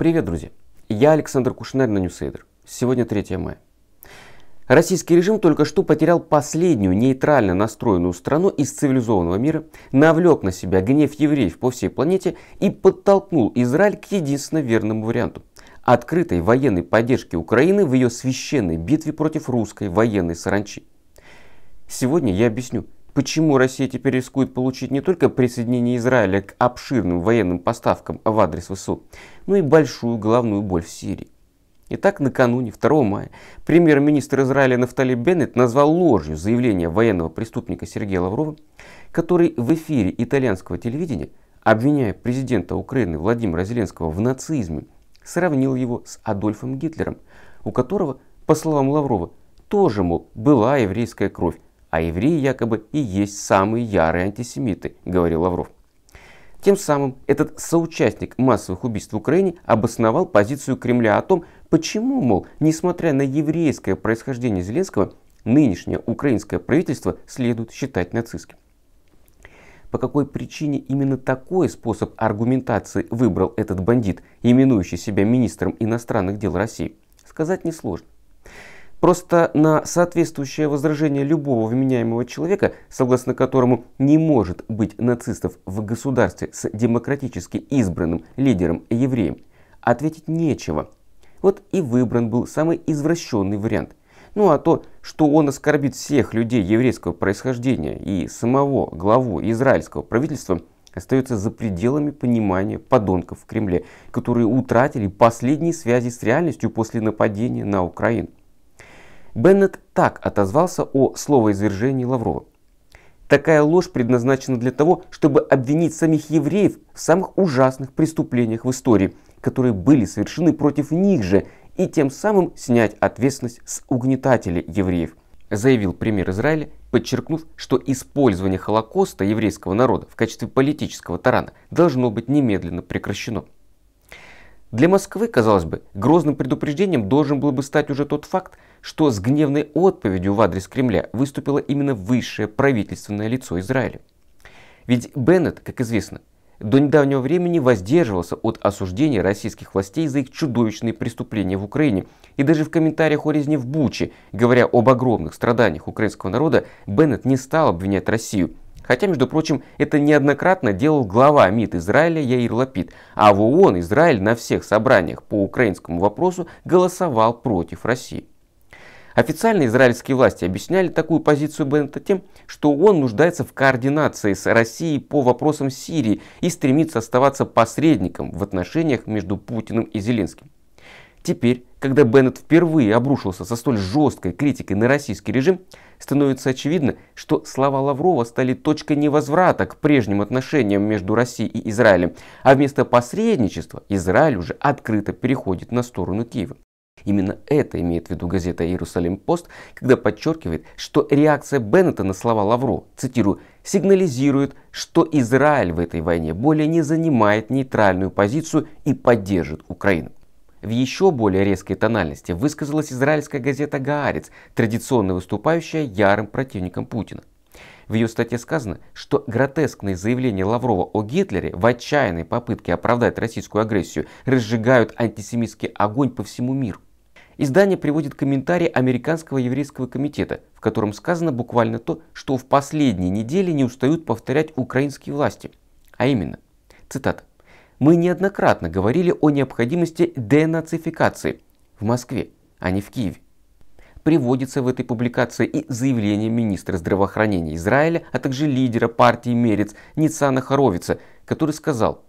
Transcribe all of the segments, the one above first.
Привет, друзья! Я Александр Кушнарь на Ньюсейдер. Сегодня 3 мая. Российский режим только что потерял последнюю нейтрально настроенную страну из цивилизованного мира, навлек на себя гнев евреев по всей планете и подтолкнул Израиль к единственно верному варианту – открытой военной поддержки Украины в ее священной битве против русской военной саранчи. Сегодня я объясню, почему Россия теперь рискует получить не только присоединение Израиля к обширным военным поставкам в адрес ВСУ, но и большую головную боль в Сирии. Итак, накануне 2 мая премьер-министр Израиля Нафтали Беннет назвал ложью заявление военного преступника Сергея Лаврова, который в эфире итальянского телевидения, обвиняя президента Украины Владимира Зеленского в нацизме, сравнил его с Адольфом Гитлером, у которого, по словам Лаврова, тоже, мол, была еврейская кровь, а евреи якобы и есть самые ярые антисемиты, говорил Лавров. Тем самым этот соучастник массовых убийств в Украине обосновал позицию Кремля о том, почему, мол, несмотря на еврейское происхождение Зеленского, нынешнее украинское правительство следует считать нацистским. По какой причине именно такой способ аргументации выбрал этот бандит, именующий себя министром иностранных дел России, сказать несложно. Просто на соответствующее возражение любого вменяемого человека, согласно которому не может быть нацистов в государстве с демократически избранным лидером-евреем, ответить нечего. Вот и выбран был самый извращенный вариант. Ну а то, что он оскорбит всех людей еврейского происхождения и самого главу израильского правительства, остается за пределами понимания подонков в Кремле, которые утратили последние связи с реальностью после нападения на Украину. Беннет так отозвался о словоизвержении Лаврова. Такая ложь предназначена для того, чтобы обвинить самих евреев в самых ужасных преступлениях в истории, которые были совершены против них же, и тем самым снять ответственность с угнетателей евреев, заявил премьер Израиля, подчеркнув, что использование Холокоста еврейского народа в качестве политического тарана должно быть немедленно прекращено. Для Москвы, казалось бы, грозным предупреждением должен был бы стать уже тот факт, что с гневной отповедью в адрес Кремля выступило именно высшее правительственное лицо Израиля. Ведь Беннет, как известно, до недавнего времени воздерживался от осуждения российских властей за их чудовищные преступления в Украине. И даже в комментариях о резне в Буче, говоря об огромных страданиях украинского народа, Беннет не стал обвинять Россию. Хотя, между прочим, это неоднократно делал глава МИД Израиля Яир Лапид, а в ООН Израиль на всех собраниях по украинскому вопросу голосовал против России. Официально израильские власти объясняли такую позицию Беннета тем, что он нуждается в координации с Россией по вопросам Сирии и стремится оставаться посредником в отношениях между Путиным и Зеленским. Теперь, когда Беннет впервые обрушился со столь жесткой критикой на российский режим, становится очевидно, что слова Лаврова стали точкой невозврата к прежним отношениям между Россией и Израилем, а вместо посредничества Израиль уже открыто переходит на сторону Киева. Именно это имеет в виду газета «Иерусалим-Пост», когда подчеркивает, что реакция Беннета на слова Лавру, цитирую, сигнализирует, что Израиль в этой войне более не занимает нейтральную позицию и поддержит Украину. В еще более резкой тональности высказалась израильская газета «Гаарец», традиционно выступающая ярым противником Путина. В ее статье сказано, что гротескные заявления Лаврова о Гитлере в отчаянной попытке оправдать российскую агрессию разжигают антисемитский огонь по всему миру. Издание приводит комментарий Американского еврейского комитета, в котором сказано буквально то, что в последние недели не устают повторять украинские власти. А именно, цитата, «Мы неоднократно говорили о необходимости денацификации в Москве, а не в Киеве». Приводится в этой публикации и заявление министра здравоохранения Израиля, а также лидера партии «Мерец» Ницана Хоровица, который сказал,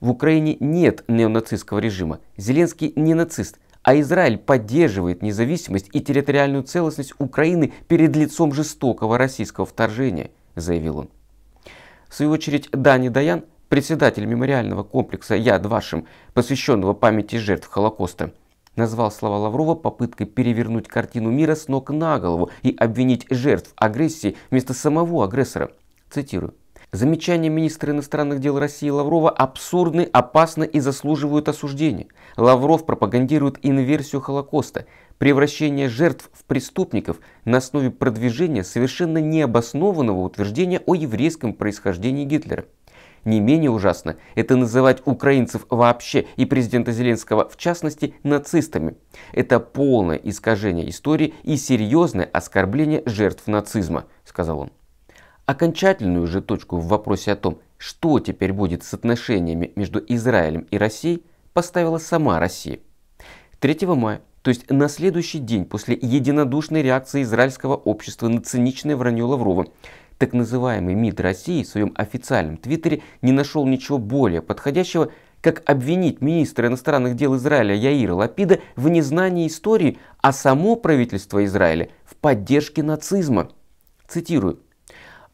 в Украине нет неонацистского режима. Зеленский не нацист, а Израиль поддерживает независимость и территориальную целостность Украины перед лицом жестокого российского вторжения, заявил он. В свою очередь Дани Даян, председатель мемориального комплекса «Яд вашим», посвященного памяти жертв Холокоста, назвал слова Лаврова попыткой перевернуть картину мира с ног на голову и обвинить жертв агрессии вместо самого агрессора. Цитирую. Замечания министра иностранных дел России Лаврова абсурдны, опасны и заслуживают осуждения. Лавров пропагандирует инверсию Холокоста, превращение жертв в преступников на основе продвижения совершенно необоснованного утверждения о еврейском происхождении Гитлера. Не менее ужасно это называть украинцев вообще и президента Зеленского в частности нацистами. Это полное искажение истории и серьезное оскорбление жертв нацизма, сказал он. Окончательную же точку в вопросе о том, что теперь будет с отношениями между Израилем и Россией, поставила сама Россия. 3 мая, то есть на следующий день после единодушной реакции израильского общества на циничное вранье Лаврова, так называемый МИД России в своем официальном твиттере не нашел ничего более подходящего, как обвинить министра иностранных дел Израиля Яира Лапида в незнании истории, а само правительство Израиля в поддержке нацизма. Цитирую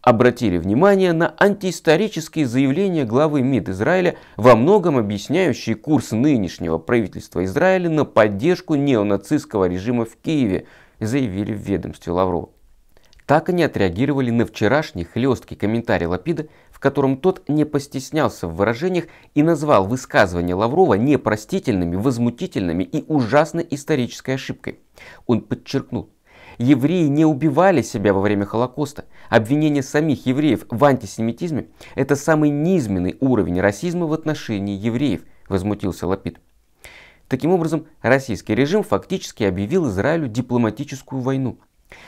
обратили внимание на антиисторические заявления главы МИД Израиля, во многом объясняющие курс нынешнего правительства Израиля на поддержку неонацистского режима в Киеве, заявили в ведомстве Лаврова. Так они отреагировали на вчерашний хлесткий комментарий Лапида, в котором тот не постеснялся в выражениях и назвал высказывания Лаврова непростительными, возмутительными и ужасной исторической ошибкой. Он подчеркнул, Евреи не убивали себя во время Холокоста. Обвинение самих евреев в антисемитизме – это самый низменный уровень расизма в отношении евреев, возмутился Лапид. Таким образом, российский режим фактически объявил Израилю дипломатическую войну.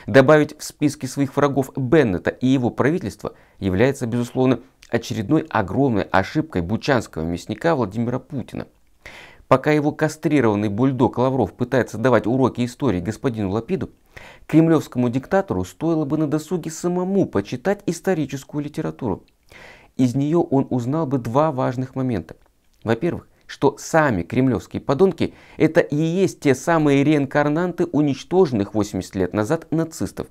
Добавить в списки своих врагов Беннета и его правительство является, безусловно, очередной огромной ошибкой бучанского мясника Владимира Путина. Пока его кастрированный бульдог Лавров пытается давать уроки истории господину Лапиду, Кремлевскому диктатору стоило бы на досуге самому почитать историческую литературу. Из нее он узнал бы два важных момента. Во-первых, что сами кремлевские подонки – это и есть те самые реинкарнанты уничтоженных 80 лет назад нацистов.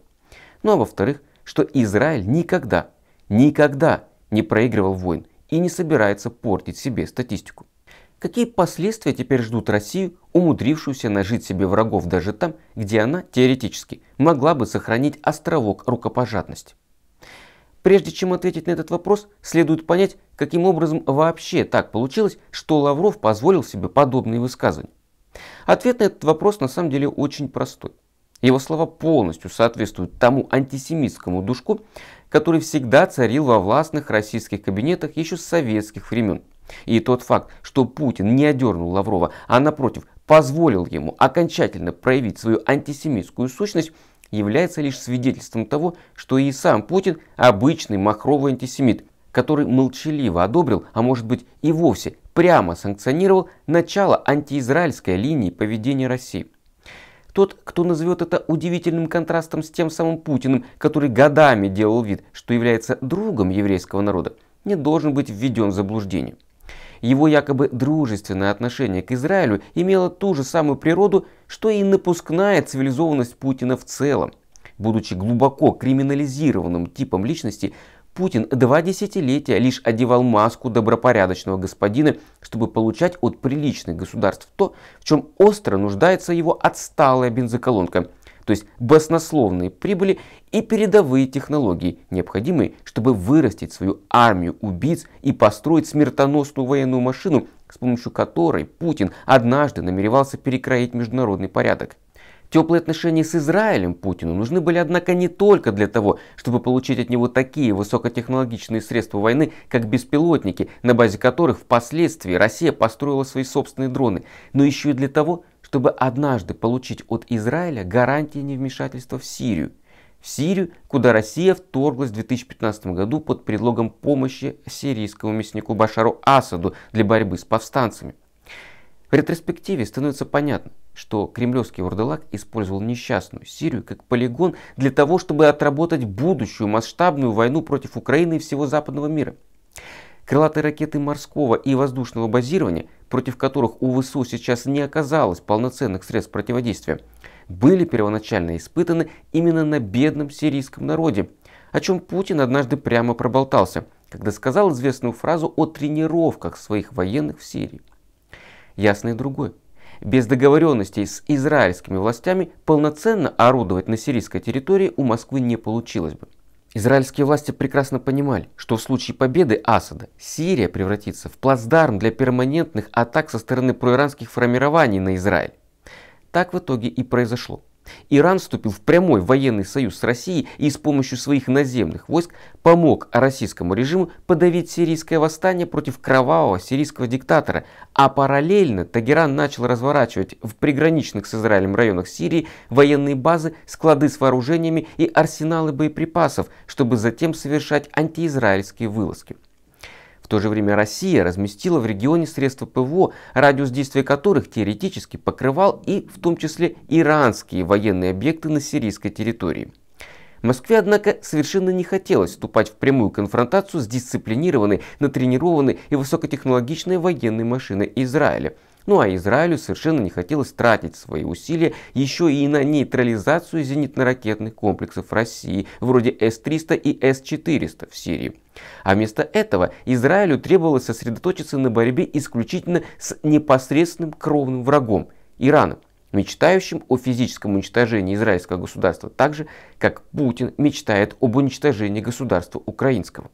Ну а во-вторых, что Израиль никогда, никогда не проигрывал войн и не собирается портить себе статистику. Какие последствия теперь ждут Россию, умудрившуюся нажить себе врагов даже там, где она, теоретически, могла бы сохранить островок рукопожатности? Прежде чем ответить на этот вопрос, следует понять, каким образом вообще так получилось, что Лавров позволил себе подобные высказывания. Ответ на этот вопрос на самом деле очень простой. Его слова полностью соответствуют тому антисемитскому душку, который всегда царил во властных российских кабинетах еще с советских времен – и тот факт, что Путин не одернул Лаврова, а напротив позволил ему окончательно проявить свою антисемитскую сущность, является лишь свидетельством того, что и сам Путин обычный махровый антисемит, который молчаливо одобрил, а может быть и вовсе прямо санкционировал начало антиизраильской линии поведения России. Тот, кто назовет это удивительным контрастом с тем самым Путиным, который годами делал вид, что является другом еврейского народа, не должен быть введен в заблуждение. Его якобы дружественное отношение к Израилю имело ту же самую природу, что и напускная цивилизованность Путина в целом. Будучи глубоко криминализированным типом личности, Путин два десятилетия лишь одевал маску добропорядочного господина, чтобы получать от приличных государств то, в чем остро нуждается его отсталая бензоколонка – то есть баснословные прибыли и передовые технологии, необходимые, чтобы вырастить свою армию убийц и построить смертоносную военную машину, с помощью которой Путин однажды намеревался перекроить международный порядок. Теплые отношения с Израилем Путину нужны были, однако, не только для того, чтобы получить от него такие высокотехнологичные средства войны, как беспилотники, на базе которых впоследствии Россия построила свои собственные дроны, но еще и для того, чтобы однажды получить от Израиля гарантии невмешательства в Сирию. В Сирию, куда Россия вторглась в 2015 году под предлогом помощи сирийскому мяснику Башару Асаду для борьбы с повстанцами. В ретроспективе становится понятно, что кремлевский вурдалак использовал несчастную Сирию как полигон для того, чтобы отработать будущую масштабную войну против Украины и всего западного мира – Крылатые ракеты морского и воздушного базирования, против которых у ВСУ сейчас не оказалось полноценных средств противодействия, были первоначально испытаны именно на бедном сирийском народе, о чем Путин однажды прямо проболтался, когда сказал известную фразу о тренировках своих военных в Сирии. Ясно и другое. Без договоренностей с израильскими властями полноценно орудовать на сирийской территории у Москвы не получилось бы. Израильские власти прекрасно понимали, что в случае победы Асада Сирия превратится в плацдарм для перманентных атак со стороны проиранских формирований на Израиль. Так в итоге и произошло. Иран вступил в прямой военный союз с Россией и с помощью своих наземных войск помог российскому режиму подавить сирийское восстание против кровавого сирийского диктатора, а параллельно Тагеран начал разворачивать в приграничных с Израилем районах Сирии военные базы, склады с вооружениями и арсеналы боеприпасов, чтобы затем совершать антиизраильские вылазки. В то же время Россия разместила в регионе средства ПВО, радиус действия которых теоретически покрывал и в том числе иранские военные объекты на сирийской территории. Москве, однако, совершенно не хотелось вступать в прямую конфронтацию с дисциплинированной, натренированной и высокотехнологичной военной машиной Израиля – ну а Израилю совершенно не хотелось тратить свои усилия еще и на нейтрализацию зенитно-ракетных комплексов России, вроде С-300 и С-400 в Сирии. А вместо этого Израилю требовалось сосредоточиться на борьбе исключительно с непосредственным кровным врагом – Ираном мечтающим о физическом уничтожении израильского государства так же, как Путин мечтает об уничтожении государства украинского.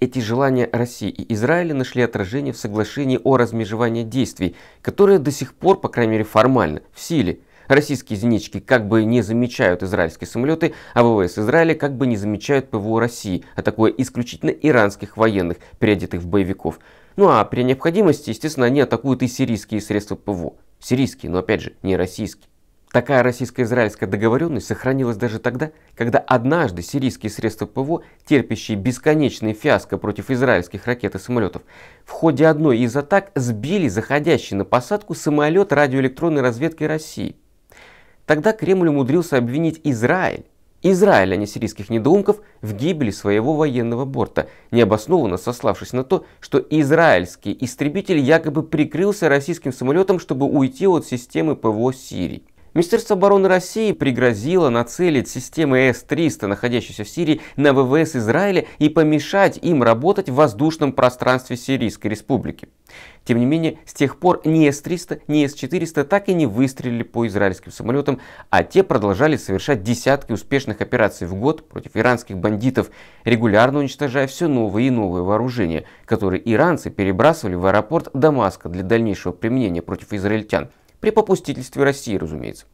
Эти желания России и Израиля нашли отражение в соглашении о размежевании действий, которое до сих пор, по крайней мере формально, в силе. Российские зенитчики как бы не замечают израильские самолеты, а ВВС Израиля как бы не замечают ПВО России, атакуя исключительно иранских военных, переодетых в боевиков. Ну а при необходимости, естественно, они атакуют и сирийские средства ПВО. Сирийские, но опять же, не российские. Такая российско-израильская договоренность сохранилась даже тогда, когда однажды сирийские средства ПВО, терпящие бесконечные фиаско против израильских ракет и самолетов, в ходе одной из атак сбили заходящий на посадку самолет радиоэлектронной разведки России. Тогда Кремль умудрился обвинить Израиль, Израиль, а не сирийских недоумков, в гибели своего военного борта, необоснованно сославшись на то, что израильский истребитель якобы прикрылся российским самолетом, чтобы уйти от системы ПВО Сирии. Министерство обороны России пригрозило нацелить системы С-300, находящиеся в Сирии, на ВВС Израиля и помешать им работать в воздушном пространстве Сирийской республики. Тем не менее, с тех пор ни С-300, ни С-400 так и не выстрелили по израильским самолетам, а те продолжали совершать десятки успешных операций в год против иранских бандитов, регулярно уничтожая все новые и новые вооружения, которые иранцы перебрасывали в аэропорт Дамаска для дальнейшего применения против израильтян – при попустительстве России, разумеется.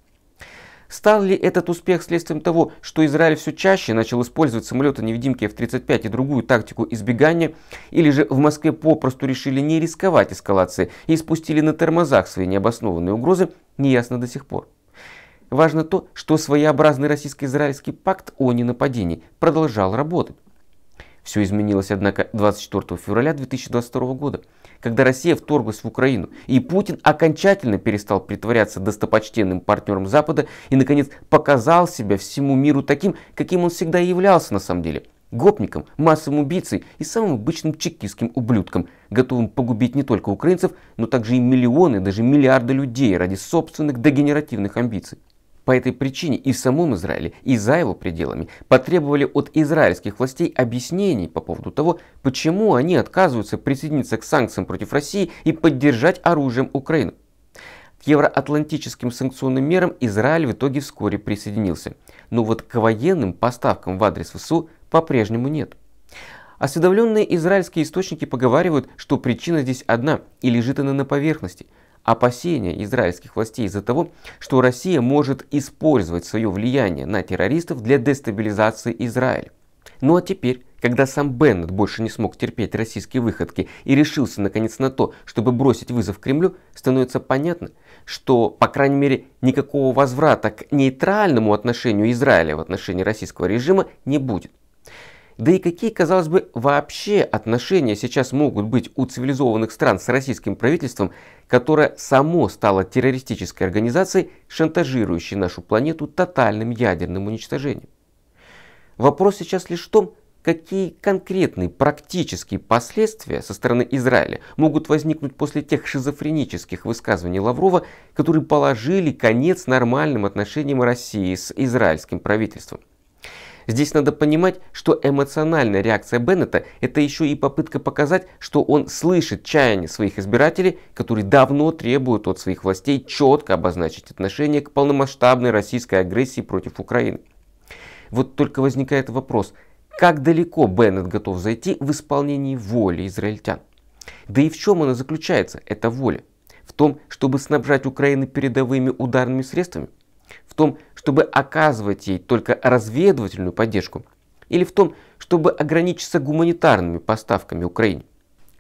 Стал ли этот успех следствием того, что Израиль все чаще начал использовать самолеты-невидимки F-35 и другую тактику избегания, или же в Москве попросту решили не рисковать эскалацией и спустили на тормозах свои необоснованные угрозы, неясно до сих пор. Важно то, что своеобразный российско-израильский пакт о ненападении продолжал работать. Все изменилось, однако, 24 февраля 2022 года – когда Россия вторглась в Украину, и Путин окончательно перестал притворяться достопочтенным партнером Запада и, наконец, показал себя всему миру таким, каким он всегда и являлся на самом деле – гопником, массовым убийцей и самым обычным чекистским ублюдком, готовым погубить не только украинцев, но также и миллионы, даже миллиарды людей ради собственных дегенеративных амбиций. По этой причине и в самом Израиле, и за его пределами потребовали от израильских властей объяснений по поводу того, почему они отказываются присоединиться к санкциям против России и поддержать оружием Украину. К евроатлантическим санкционным мерам Израиль в итоге вскоре присоединился. Но вот к военным поставкам в адрес ВСУ по-прежнему нет. Осведомленные израильские источники поговаривают, что причина здесь одна и лежит она на поверхности – опасения израильских властей из-за того, что Россия может использовать свое влияние на террористов для дестабилизации Израиля. Ну а теперь, когда сам Беннет больше не смог терпеть российские выходки и решился наконец на то, чтобы бросить вызов Кремлю, становится понятно, что, по крайней мере, никакого возврата к нейтральному отношению Израиля в отношении российского режима не будет. Да и какие, казалось бы, вообще отношения сейчас могут быть у цивилизованных стран с российским правительством, которое само стало террористической организацией, шантажирующей нашу планету тотальным ядерным уничтожением? Вопрос сейчас лишь в том, какие конкретные практические последствия со стороны Израиля могут возникнуть после тех шизофренических высказываний Лаврова, которые положили конец нормальным отношениям России с израильским правительством. Здесь надо понимать, что эмоциональная реакция Беннета – это еще и попытка показать, что он слышит чаяние своих избирателей, которые давно требуют от своих властей четко обозначить отношение к полномасштабной российской агрессии против Украины. Вот только возникает вопрос, как далеко Беннет готов зайти в исполнении воли израильтян? Да и в чем она заключается, эта воля? В том, чтобы снабжать Украину передовыми ударными средствами – в том, чтобы оказывать ей только разведывательную поддержку, или в том, чтобы ограничиться гуманитарными поставками Украине.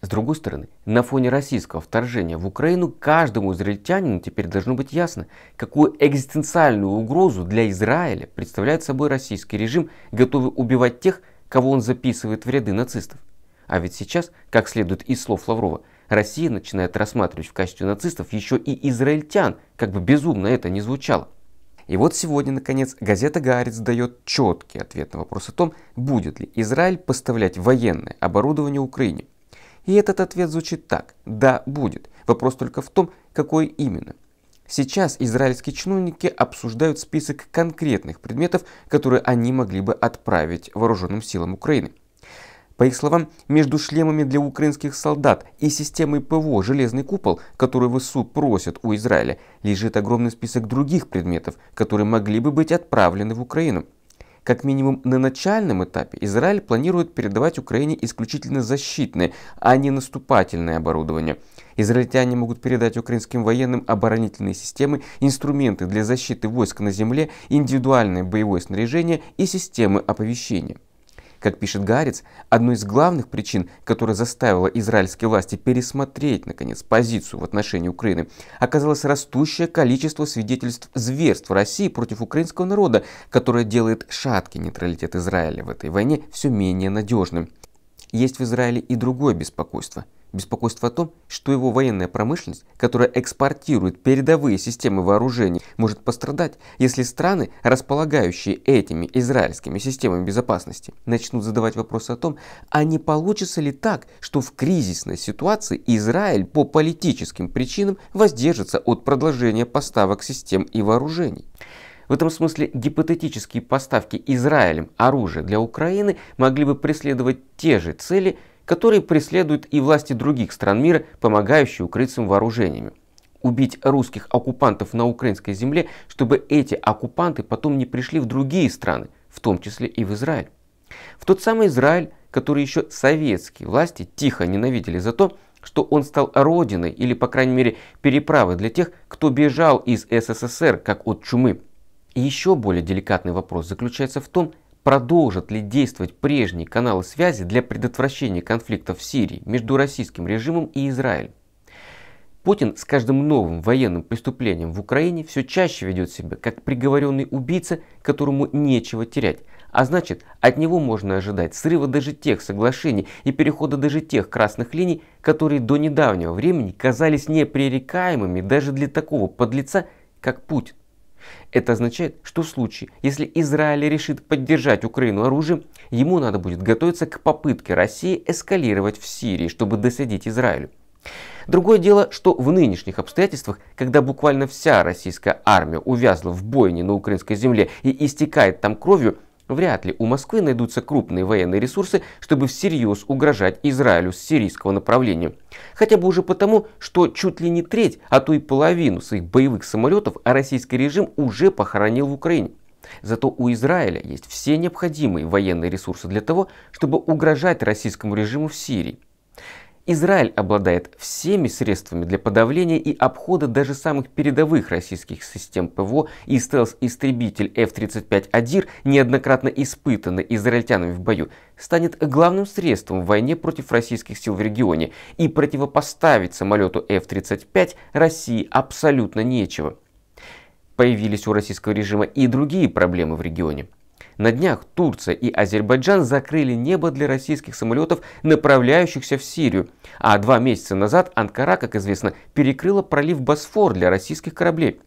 С другой стороны, на фоне российского вторжения в Украину каждому израильтянину теперь должно быть ясно, какую экзистенциальную угрозу для Израиля представляет собой российский режим, готовый убивать тех, кого он записывает в ряды нацистов. А ведь сейчас, как следует из слов Лаврова, Россия начинает рассматривать в качестве нацистов еще и израильтян, как бы безумно это ни звучало. И вот сегодня, наконец, газета «Гарец» дает четкий ответ на вопрос о том, будет ли Израиль поставлять военное оборудование Украине. И этот ответ звучит так. Да, будет. Вопрос только в том, какой именно. Сейчас израильские чиновники обсуждают список конкретных предметов, которые они могли бы отправить вооруженным силам Украины – по их словам, между шлемами для украинских солдат и системой ПВО «Железный купол», которую ВСУ просят у Израиля, лежит огромный список других предметов, которые могли бы быть отправлены в Украину. Как минимум на начальном этапе Израиль планирует передавать Украине исключительно защитное, а не наступательное оборудование. Израильтяне могут передать украинским военным оборонительные системы, инструменты для защиты войск на земле, индивидуальное боевое снаряжение и системы оповещения. Как пишет Гарец, одной из главных причин, которая заставила израильские власти пересмотреть, наконец, позицию в отношении Украины, оказалось растущее количество свидетельств зверств России против украинского народа, которое делает шаткий нейтралитет Израиля в этой войне все менее надежным есть в Израиле и другое беспокойство. Беспокойство о том, что его военная промышленность, которая экспортирует передовые системы вооружений, может пострадать, если страны, располагающие этими израильскими системами безопасности, начнут задавать вопросы о том, а не получится ли так, что в кризисной ситуации Израиль по политическим причинам воздержится от продолжения поставок систем и вооружений. В этом смысле гипотетические поставки Израилем оружия для Украины могли бы преследовать те же цели, которые преследуют и власти других стран мира, помогающие укрыться вооружениями. Убить русских оккупантов на украинской земле, чтобы эти оккупанты потом не пришли в другие страны, в том числе и в Израиль. В тот самый Израиль, который еще советские власти тихо ненавидели за то, что он стал родиной или, по крайней мере, переправой для тех, кто бежал из СССР, как от чумы. И еще более деликатный вопрос заключается в том, продолжат ли действовать прежние каналы связи для предотвращения конфликтов в Сирии между российским режимом и Израилем. Путин с каждым новым военным преступлением в Украине все чаще ведет себя как приговоренный убийца, которому нечего терять, а значит от него можно ожидать срыва даже тех соглашений и перехода даже тех красных линий, которые до недавнего времени казались непререкаемыми даже для такого подлеца, как Путин. Это означает, что в случае, если Израиль решит поддержать Украину оружием, ему надо будет готовиться к попытке России эскалировать в Сирии, чтобы досадить Израилю. Другое дело, что в нынешних обстоятельствах, когда буквально вся российская армия увязла в бойне на украинской земле и истекает там кровью, вряд ли у Москвы найдутся крупные военные ресурсы, чтобы всерьез угрожать Израилю с сирийского направления. Хотя бы уже потому, что чуть ли не треть, а то и половину своих боевых самолетов российский режим уже похоронил в Украине. Зато у Израиля есть все необходимые военные ресурсы для того, чтобы угрожать российскому режиму в Сирии. Израиль обладает всеми средствами для подавления и обхода даже самых передовых российских систем ПВО и стелс-истребитель F-35 «Адир», неоднократно испытанный израильтянами в бою, станет главным средством в войне против российских сил в регионе, и противопоставить самолету F-35 России абсолютно нечего. Появились у российского режима и другие проблемы в регионе – на днях Турция и Азербайджан закрыли небо для российских самолетов, направляющихся в Сирию. А два месяца назад Анкара, как известно, перекрыла пролив Босфор для российских кораблей.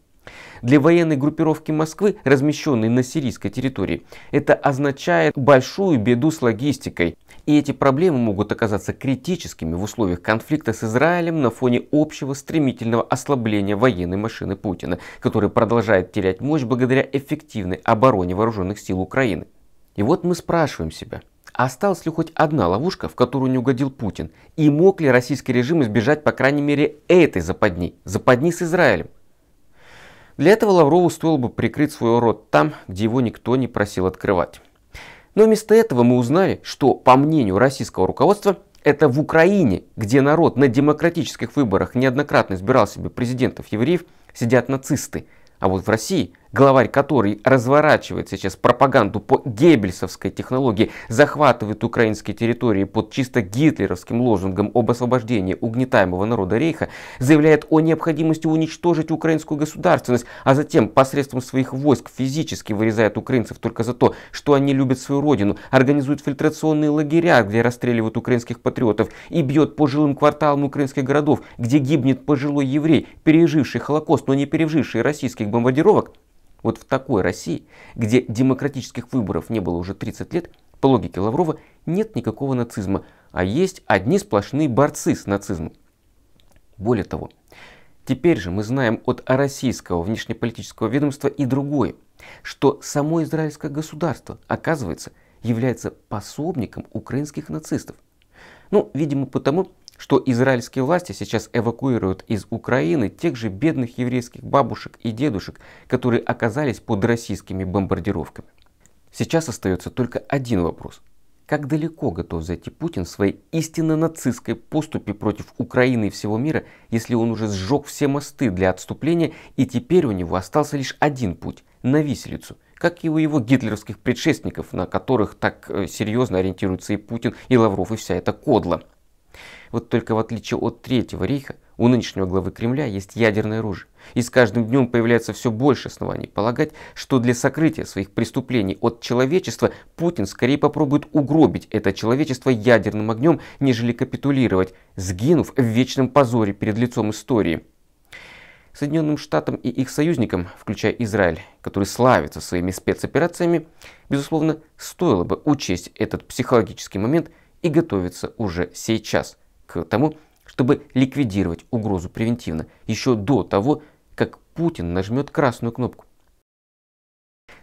Для военной группировки Москвы, размещенной на сирийской территории, это означает большую беду с логистикой. И эти проблемы могут оказаться критическими в условиях конфликта с Израилем на фоне общего стремительного ослабления военной машины Путина, который продолжает терять мощь благодаря эффективной обороне вооруженных сил Украины. И вот мы спрашиваем себя, а осталась ли хоть одна ловушка, в которую не угодил Путин, и мог ли российский режим избежать, по крайней мере, этой западни, западни с Израилем? Для этого Лаврову стоило бы прикрыть свой рот там, где его никто не просил открывать. Но вместо этого мы узнали, что, по мнению российского руководства, это в Украине, где народ на демократических выборах неоднократно избирал себе президентов евреев, сидят нацисты. А вот в России главарь который разворачивает сейчас пропаганду по геббельсовской технологии, захватывает украинские территории под чисто гитлеровским лозунгом об освобождении угнетаемого народа Рейха, заявляет о необходимости уничтожить украинскую государственность, а затем посредством своих войск физически вырезает украинцев только за то, что они любят свою родину, организует фильтрационные лагеря, где расстреливают украинских патриотов и бьет по жилым кварталам украинских городов, где гибнет пожилой еврей, переживший Холокост, но не переживший российских бомбардировок, вот в такой России, где демократических выборов не было уже 30 лет, по логике Лаврова нет никакого нацизма, а есть одни сплошные борцы с нацизмом. Более того, теперь же мы знаем от российского внешнеполитического ведомства и другое, что само израильское государство, оказывается, является пособником украинских нацистов. Ну, видимо, потому, что израильские власти сейчас эвакуируют из Украины тех же бедных еврейских бабушек и дедушек, которые оказались под российскими бомбардировками. Сейчас остается только один вопрос. Как далеко готов зайти Путин в своей истинно нацистской поступе против Украины и всего мира, если он уже сжег все мосты для отступления и теперь у него остался лишь один путь – на виселицу – как и у его гитлеровских предшественников, на которых так э, серьезно ориентируются и Путин, и Лавров, и вся эта кодла. Вот только в отличие от Третьего рейха, у нынешнего главы Кремля есть ядерное оружие. И с каждым днем появляется все больше оснований полагать, что для сокрытия своих преступлений от человечества Путин скорее попробует угробить это человечество ядерным огнем, нежели капитулировать, сгинув в вечном позоре перед лицом истории. Соединенным Штатам и их союзникам, включая Израиль, который славится своими спецоперациями, безусловно, стоило бы учесть этот психологический момент и готовиться уже сейчас к тому, чтобы ликвидировать угрозу превентивно, еще до того, как Путин нажмет красную кнопку.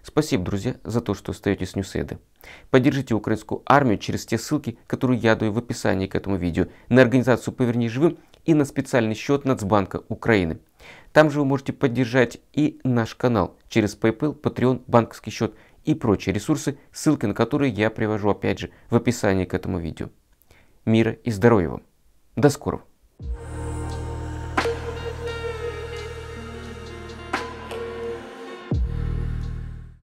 Спасибо, друзья, за то, что остаетесь с Ньюсэйда. Поддержите украинскую армию через те ссылки, которые я даю в описании к этому видео, на организацию «Поверни живым» и на специальный счет Нацбанка Украины – там же вы можете поддержать и наш канал через PayPal, Patreon, банковский счет и прочие ресурсы, ссылки на которые я привожу опять же в описании к этому видео. Мира и здоровья вам! До скорого!